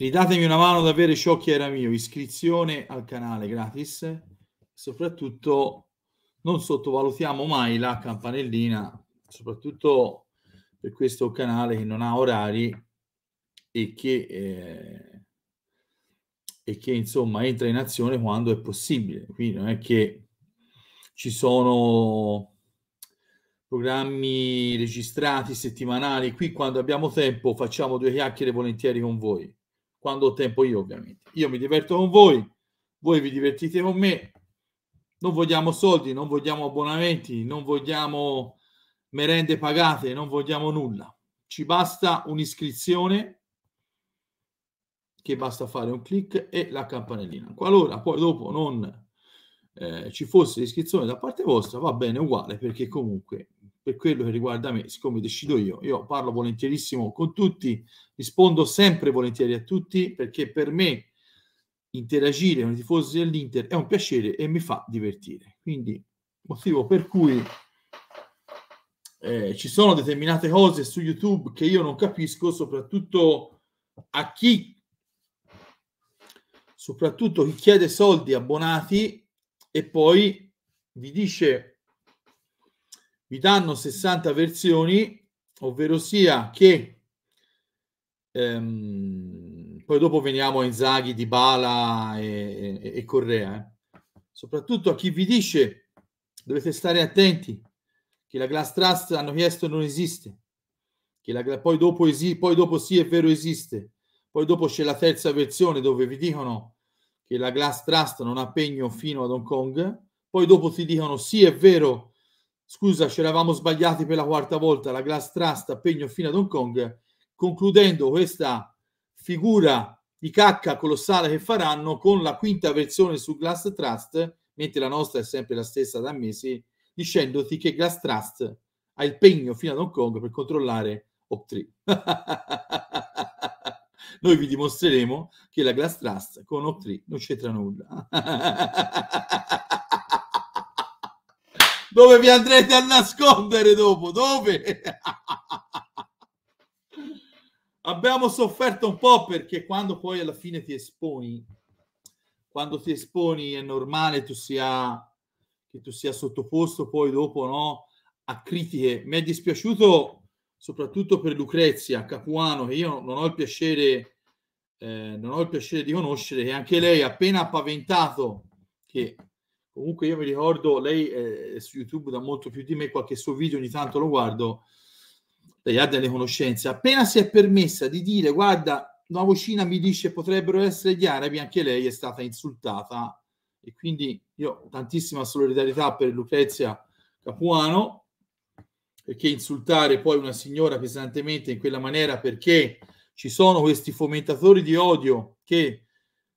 Ridatemi una mano ad avere ciò che era mio, iscrizione al canale gratis, soprattutto non sottovalutiamo mai la campanellina, soprattutto per questo canale che non ha orari e che, eh, e che insomma entra in azione quando è possibile. Quindi non è che ci sono programmi registrati settimanali, qui quando abbiamo tempo facciamo due chiacchiere volentieri con voi quando ho tempo io ovviamente. Io mi diverto con voi, voi vi divertite con me, non vogliamo soldi, non vogliamo abbonamenti, non vogliamo merende pagate, non vogliamo nulla. Ci basta un'iscrizione che basta fare un clic e la campanellina. Qualora poi dopo non eh, ci fosse iscrizione da parte vostra, va bene uguale perché comunque per quello che riguarda me, siccome decido io, io parlo volentierissimo con tutti, rispondo sempre volentieri a tutti perché per me interagire con i tifosi dell'Inter è un piacere e mi fa divertire. Quindi motivo per cui eh, ci sono determinate cose su YouTube che io non capisco, soprattutto a chi soprattutto chi chiede soldi abbonati e poi vi dice vi danno 60 versioni, ovvero sia che ehm, poi dopo veniamo a Inzaghi, Dybala e, e, e Correa. Eh. Soprattutto a chi vi dice dovete stare attenti che la Glass Trust hanno chiesto non esiste, che la, poi, dopo esi, poi dopo sì è vero esiste, poi dopo c'è la terza versione dove vi dicono che la Glass Trust non ha pegno fino ad Hong Kong, poi dopo ti dicono sì è vero Scusa, ci eravamo sbagliati per la quarta volta, la Glass Trust a pegno fino ad Hong Kong, concludendo questa figura di cacca colossale che faranno con la quinta versione su Glass Trust, mentre la nostra è sempre la stessa da mesi, dicendoti che Glass Trust ha il pegno fino ad Hong Kong per controllare Op3. Noi vi dimostreremo che la Glass Trust con Op3 non c'entra nulla. dove vi andrete a nascondere dopo? Dove? Abbiamo sofferto un po' perché quando poi alla fine ti esponi, quando ti esponi è normale tu sia, che tu sia sottoposto poi dopo no, a critiche. Mi è dispiaciuto soprattutto per Lucrezia Capuano, che io non ho il piacere, eh, non ho il piacere di conoscere, che anche lei appena ha paventato che Comunque io mi ricordo, lei è su YouTube da molto più di me, qualche suo video ogni tanto lo guardo, lei ha delle conoscenze. Appena si è permessa di dire, guarda, una vocina mi dice potrebbero essere gli arabi, anche lei è stata insultata. E quindi io ho tantissima solidarietà per Lucrezia Capuano, perché insultare poi una signora pesantemente in quella maniera, perché ci sono questi fomentatori di odio che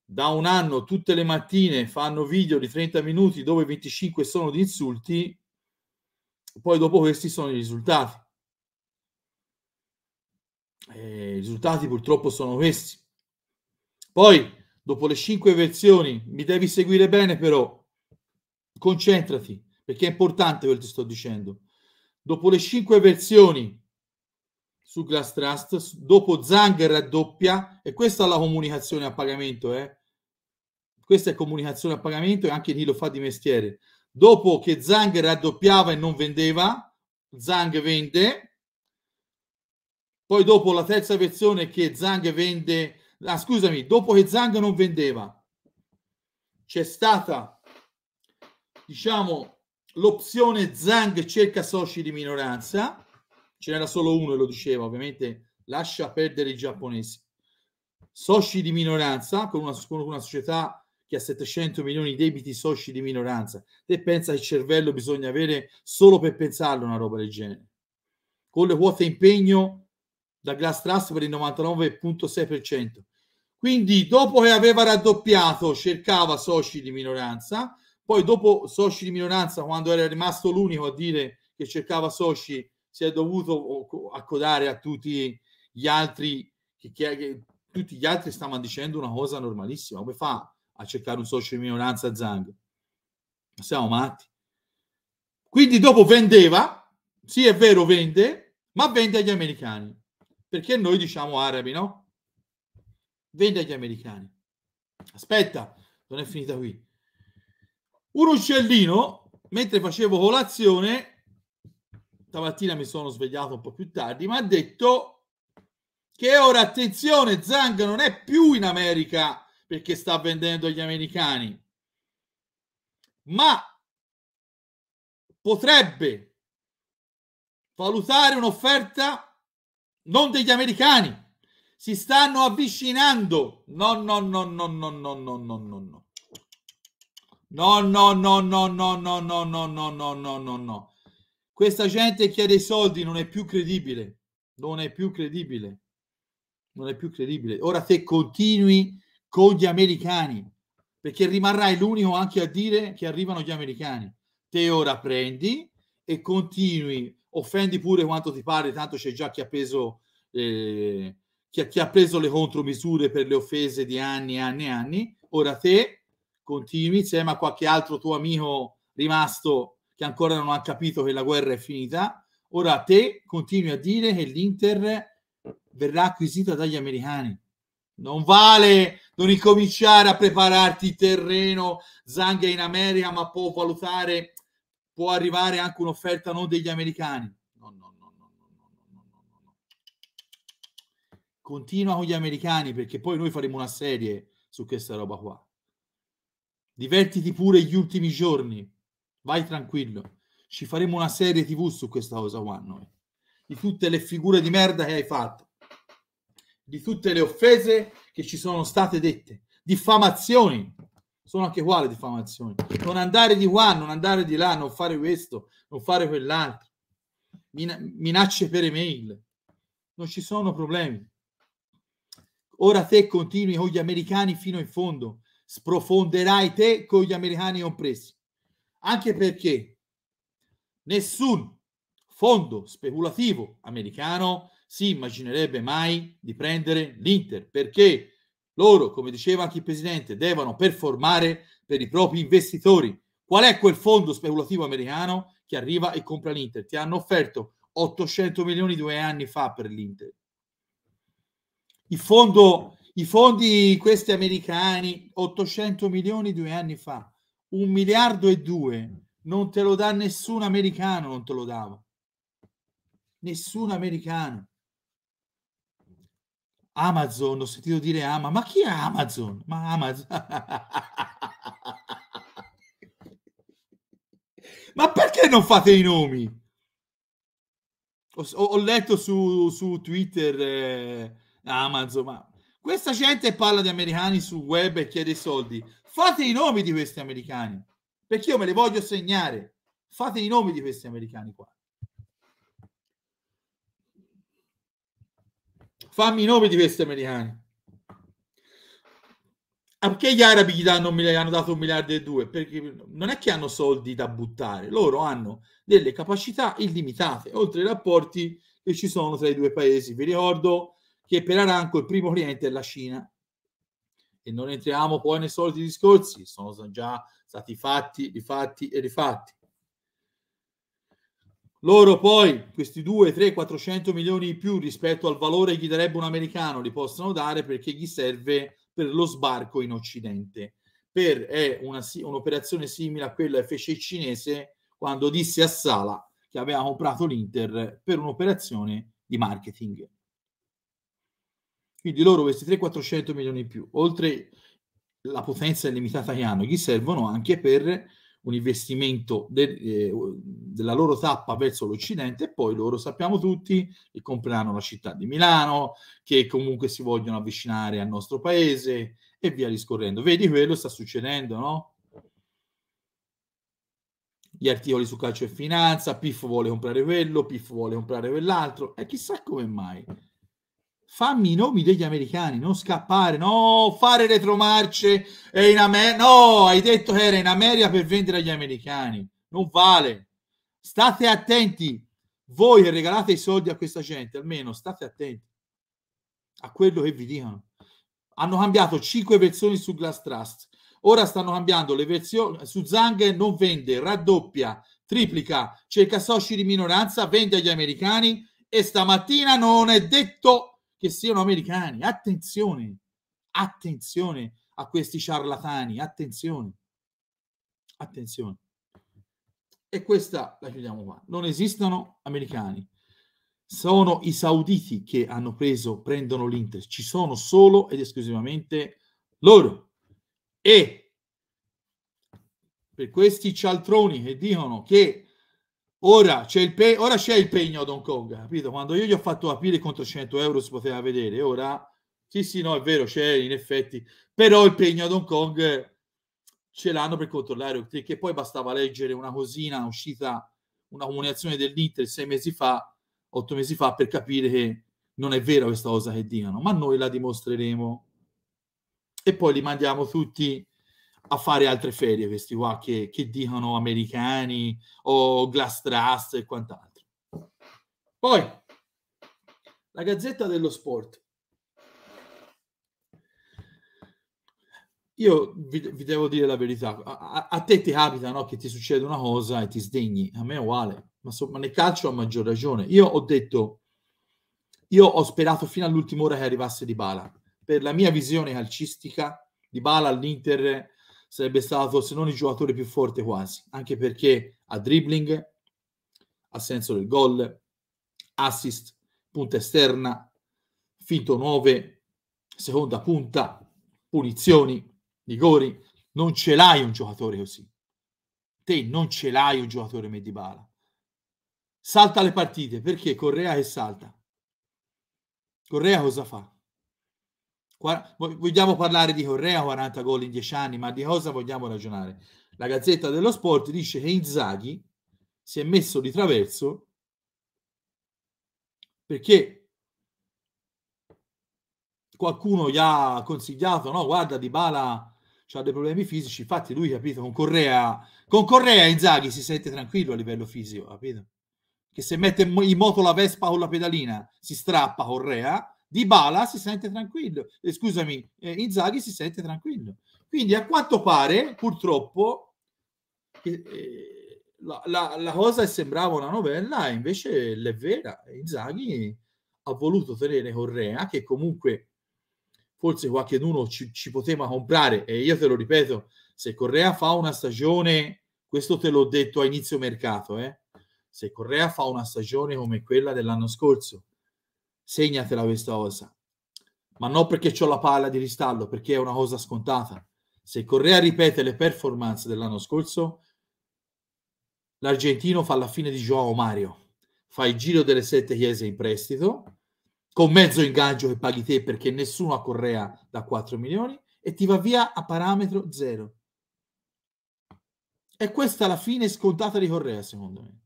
da un anno tutte le mattine fanno video di 30 minuti dove 25 sono di insulti, poi dopo questi sono i risultati. E I risultati purtroppo sono questi. Poi, dopo le 5 versioni, mi devi seguire bene però, concentrati, perché è importante quello che ti sto dicendo. Dopo le 5 versioni su Glass Trust, dopo Zang raddoppia e questa è la comunicazione a pagamento, eh? questa è comunicazione a pagamento e anche chi lo fa di mestiere. Dopo che Zang raddoppiava e non vendeva, Zang vende, poi dopo la terza versione che Zang vende, ah, scusami, dopo che Zang non vendeva, c'è stata, diciamo, l'opzione Zang cerca soci di minoranza ce n'era solo uno e lo diceva, ovviamente lascia perdere i giapponesi. Soci di minoranza, con una, con una società che ha 700 milioni di debiti soci di minoranza, te pensa che cervello bisogna avere solo per pensarlo una roba del genere. Con le quote impegno da Glass Trust per il 99,6%. Quindi dopo che aveva raddoppiato cercava soci di minoranza, poi dopo soci di minoranza quando era rimasto l'unico a dire che cercava soci si è dovuto accodare a tutti gli altri che, che, che tutti gli altri stavano dicendo una cosa normalissima come fa a cercare un socio di minoranza Zang Ma siamo matti quindi dopo vendeva sì è vero vende ma vende agli americani perché noi diciamo arabi no? vende agli americani aspetta non è finita qui un uccellino mentre facevo colazione stamattina mi sono svegliato un po' più tardi, ma ha detto che ora attenzione, Zang non è più in America perché sta vendendo agli americani, ma potrebbe valutare un'offerta non degli americani. Si stanno avvicinando. No, no, no, no, no, no, no, no, no, no. No, no, no, no, no, no, no, no, no, no, no, no. Questa gente che ha dei soldi non è più credibile, non è più credibile, non è più credibile. Ora se continui con gli americani, perché rimarrai l'unico anche a dire che arrivano gli americani, te ora prendi e continui, offendi pure quanto ti pare, tanto c'è già chi ha preso... Eh, chi, chi ha preso le contromisure per le offese di anni e anni e anni, ora te continui insieme a qualche altro tuo amico rimasto che ancora non ha capito che la guerra è finita. Ora te continui a dire che l'Inter verrà acquisita dagli americani. Non vale non ricominciare a prepararti il terreno. Zanga in America, ma può valutare, può arrivare anche un'offerta non degli americani. No, no, no, no, no, no, no, no, no. Continua con gli americani perché poi noi faremo una serie su questa roba qua. Divertiti pure gli ultimi giorni vai tranquillo. Ci faremo una serie TV su questa cosa qua noi. Di tutte le figure di merda che hai fatto, di tutte le offese che ci sono state dette, diffamazioni. Sono anche qua diffamazioni. Non andare di qua, non andare di là, non fare questo, non fare quell'altro. Min- minacce per email. Non ci sono problemi. Ora te continui con gli americani fino in fondo, sprofonderai te con gli americani compresi anche perché nessun fondo speculativo americano si immaginerebbe mai di prendere l'Inter perché loro, come diceva anche il presidente, devono performare per i propri investitori. Qual è quel fondo speculativo americano che arriva e compra l'Inter? Ti hanno offerto 800 milioni due anni fa per l'Inter. Il fondo, I fondi questi americani, 800 milioni due anni fa un miliardo e due non te lo dà nessun americano non te lo dava nessun americano Amazon ho sentito dire ama ma chi è Amazon ma Amazon ma perché non fate i nomi ho, ho letto su, su Twitter eh, Amazon ma questa gente parla di americani sul web e chiede soldi Fate i nomi di questi americani, perché io me li voglio segnare. Fate i nomi di questi americani qua. Fammi i nomi di questi americani. Anche gli arabi gli, danno, gli hanno dato un miliardo e due, perché non è che hanno soldi da buttare, loro hanno delle capacità illimitate, oltre ai rapporti che ci sono tra i due paesi. Vi ricordo che per Aranco il primo cliente è la Cina, e non entriamo poi nei soliti discorsi, sono già stati fatti, rifatti e rifatti. Loro poi questi 2, 3, 400 milioni in più rispetto al valore che gli darebbe un americano li possono dare perché gli serve per lo sbarco in Occidente. Per, è una, un'operazione simile a quella che fece il cinese quando disse a Sala che aveva comprato l'Inter per un'operazione di marketing. Quindi loro questi 3-400 milioni in più, oltre la potenza illimitata che hanno, gli servono anche per un investimento de- eh, della loro tappa verso l'Occidente e poi loro sappiamo tutti che compreranno la città di Milano, che comunque si vogliono avvicinare al nostro paese e via discorrendo. Vedi quello sta succedendo, no? Gli articoli su calcio e finanza, Piff vuole comprare quello, Piff vuole comprare quell'altro e chissà come mai fammi i nomi degli americani, non scappare, no, fare retromarce, è in Amer- no, hai detto che era in America per vendere agli americani, non vale. State attenti, voi che regalate i soldi a questa gente, almeno state attenti a quello che vi dicono. Hanno cambiato cinque versioni su Glass Trust, ora stanno cambiando le versioni, su Zang non vende, raddoppia, triplica, cerca soci di minoranza, vende agli americani e stamattina non è detto che siano americani. Attenzione, attenzione a questi ciarlatani, attenzione, attenzione. E questa la chiudiamo qua. Non esistono americani. Sono i sauditi che hanno preso, prendono l'Inter. Ci sono solo ed esclusivamente loro. E per questi cialtroni che dicono che Ora c'è, il pe- ora c'è il pegno a Hong Kong, capito? Quando io gli ho fatto aprire contro 100 euro si poteva vedere, ora sì, sì, no, è vero, c'è in effetti, però il pegno a Hong Kong ce l'hanno per controllare che poi bastava leggere una cosina uscita, una comunicazione dell'Inter sei mesi fa, otto mesi fa, per capire che non è vera questa cosa che dicono, ma noi la dimostreremo e poi li mandiamo tutti a fare altre ferie, questi qua che, che dicono americani o Glass Trust e quant'altro. Poi, la Gazzetta dello Sport. Io vi, vi devo dire la verità, a, a, te ti capita no, che ti succede una cosa e ti sdegni, a me è uguale, ma, so, ma nel calcio a maggior ragione. Io ho detto, io ho sperato fino all'ultima ora che arrivasse Di Bala. Per la mia visione calcistica, Di Bala all'Inter sarebbe stato se non il giocatore più forte quasi, anche perché ha dribbling, ha senso del gol, assist, punta esterna, finto 9, seconda punta, punizioni, rigori, non ce l'hai un giocatore così. Te non ce l'hai un giocatore Medibala. Salta le partite, perché Correa che salta. Correa cosa fa? vogliamo parlare di Correa 40 gol in 10 anni, ma di cosa vogliamo ragionare? La Gazzetta dello Sport dice che Inzaghi si è messo di traverso perché qualcuno gli ha consigliato, no, guarda Di Bala ha dei problemi fisici, infatti lui, capito, con Correa, con Correa Inzaghi si sente tranquillo a livello fisico, capito? Che se mette in moto la Vespa con la pedalina si strappa Correa, di Bala si sente tranquillo, eh, scusami, eh, Inzaghi si sente tranquillo. Quindi a quanto pare, purtroppo, eh, la, la, la, cosa sembrava una novella, invece l'è vera. Inzaghi ha voluto tenere Correa, che comunque forse qualcuno ci, ci poteva comprare, e io te lo ripeto, se Correa fa una stagione, questo te l'ho detto a inizio mercato, eh? se Correa fa una stagione come quella dell'anno scorso, Segnatela questa cosa. Ma non perché ho la palla di ristallo, perché è una cosa scontata. Se Correa ripete le performance dell'anno scorso, l'argentino fa la fine di Joao Mario, fa il giro delle sette chiese in prestito, con mezzo ingaggio che paghi te perché nessuno ha Correa da 4 milioni e ti va via a parametro zero. E questa è la fine scontata di Correa, secondo me.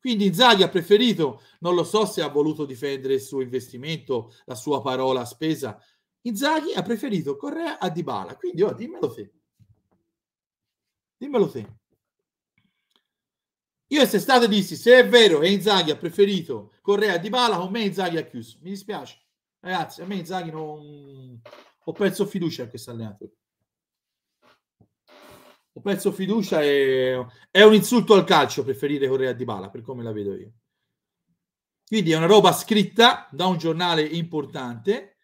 Quindi Zaghi ha preferito, non lo so se ha voluto difendere il suo investimento, la sua parola spesa. Inzaghi ha preferito Correa a Dybala. Quindi oh, dimmelo te. Dimmelo te. Io se quest'estate dissi, se è vero che Inzaghi ha preferito Correa a Dybala, con me Inzaghi ha chiuso. Mi dispiace. Ragazzi, a me Inzaghi non... Ho perso fiducia a questo allenatore ho perso fiducia e è un insulto al calcio preferire Correa di Bala, per come la vedo io. Quindi è una roba scritta da un giornale importante,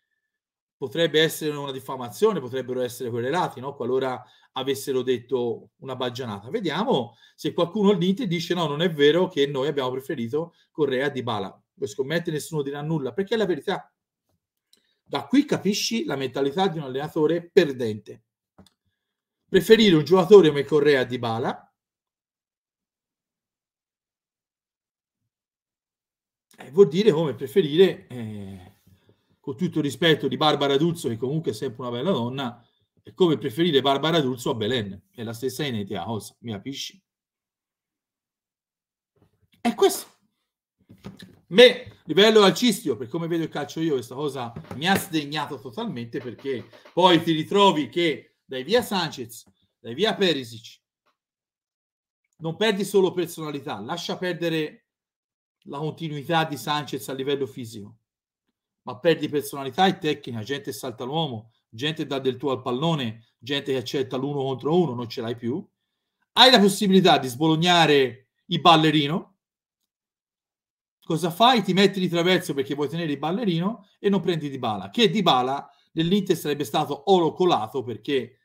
potrebbe essere una diffamazione, potrebbero essere correlati, no? qualora avessero detto una baggianata. Vediamo se qualcuno al all'Inter dice no, non è vero che noi abbiamo preferito Correa di Bala. Poi Scommette nessuno dirà nulla, perché è la verità. Da qui capisci la mentalità di un allenatore perdente preferire un giocatore come Correa a Dybala eh, vuol dire come preferire eh, con tutto il rispetto di Barbara Duzzo che comunque è sempre una bella donna è come preferire Barbara Duzzo a Belen è la stessa identica cosa mi capisci? è questo me livello calcistico, per come vedo il calcio io, questa cosa mi ha sdegnato totalmente perché poi ti ritrovi che dai via Sanchez, dai via Perisic. Non perdi solo personalità, lascia perdere la continuità di Sanchez a livello fisico, ma perdi personalità e tecnica, gente salta l'uomo, gente dà del tuo al pallone, gente che accetta l'uno contro uno, non ce l'hai più. Hai la possibilità di sbolognare il ballerino. Cosa fai? Ti metti di traverso perché vuoi tenere il ballerino e non prendi di bala. Che di bala nell'Inter sarebbe stato oro colato perché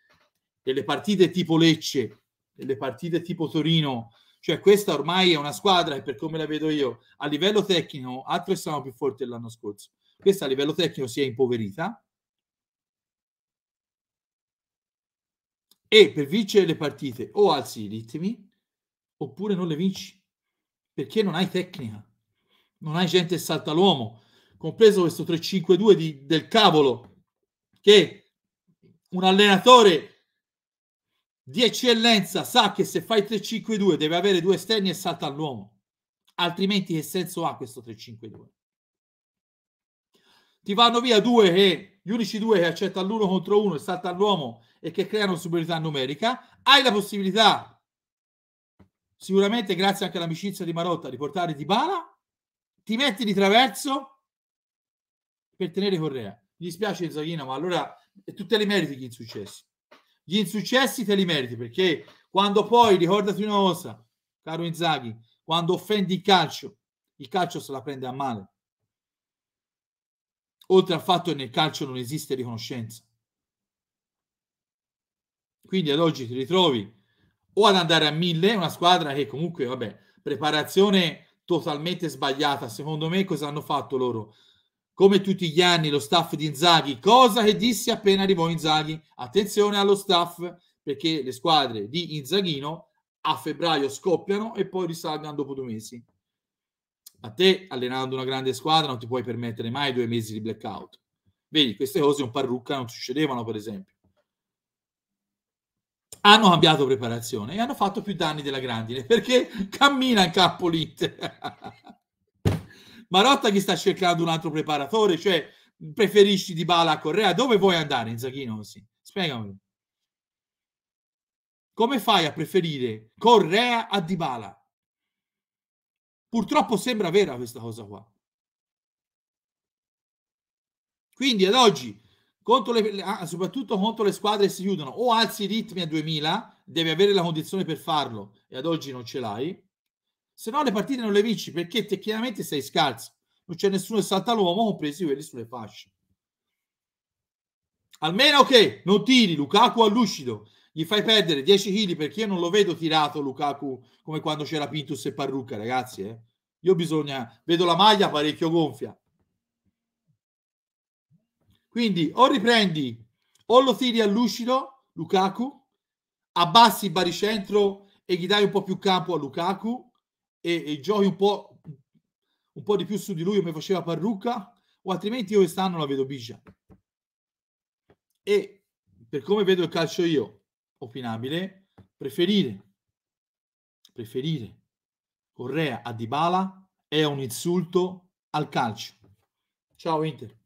delle partite tipo Lecce, delle partite tipo Torino, cioè questa ormai è una squadra che per come la vedo io, a livello tecnico, altro altre sono più forti dell'anno scorso. Questa a livello tecnico si è impoverita, e per vincere le partite o alzi i ritmi oppure non le vinci perché non hai tecnica non hai gente che salta l'uomo compreso questo 3-5-2 di, del cavolo che un allenatore di eccellenza sa che se fai 3-5-2 deve avere due esterni e salta all'uomo, altrimenti che senso ha questo 3-5-2? Ti vanno via due che, gli unici due che accettano l'uno contro uno e salta all'uomo e che creano superiorità numerica, hai la possibilità, sicuramente grazie anche all'amicizia di Marotta, di portare Di Bala, ti metti di traverso per tenere Correa. Mi dispiace Zaghina, ma allora tutte le meriti gli successo gli insuccessi te li meriti perché quando poi, ricordati una cosa, caro Inzaghi, quando offendi il calcio, il calcio se la prende a male. Oltre al fatto che nel calcio non esiste riconoscenza. Quindi ad oggi ti ritrovi o ad andare a mille, una squadra che comunque, vabbè, preparazione totalmente sbagliata. Secondo me cosa hanno fatto loro? Come tutti gli anni lo staff di Inzaghi, cosa che disse appena arrivò Inzaghi. Attenzione allo staff perché le squadre di Inzaghino a febbraio scoppiano e poi risalgono dopo due mesi. A te, allenando una grande squadra, non ti puoi permettere mai due mesi di blackout. Vedi, queste cose un parrucca non succedevano, per esempio. Hanno cambiato preparazione e hanno fatto più danni della grandine perché cammina in capo Cappolite. Marotta che sta cercando un altro preparatore, cioè preferisci Di Bala a Correa, dove vuoi andare Inzaghino? Sì. Spiegamelo. Come fai a preferire Correa a Di Bala? Purtroppo sembra vera questa cosa qua. Quindi ad oggi, contro le, ah, soprattutto contro le squadre che si chiudono, o alzi i ritmi a 2000, devi avere la condizione per farlo e ad oggi non ce l'hai, se no le partite non le vinci perché tecnicamente sei scarso, non c'è nessuno che salta l'uomo, compresi quelli sulle fasce. Almeno che non tiri Lukaku all'uscito, gli fai perdere 10 kg perché io non lo vedo tirato Lukaku come quando c'era Pintus e Parrucca, ragazzi. Eh? Io bisogna, vedo la maglia parecchio gonfia. Quindi o riprendi o lo tiri all'uscito Lukaku, abbassi il baricentro e gli dai un po' più campo a Lukaku e, e giochi un po', un po' di più su di lui come faceva Parrucca o altrimenti io quest'anno la vedo bigia e per come vedo il calcio io opinabile preferire preferire Correa a Dybala è un insulto al calcio ciao Inter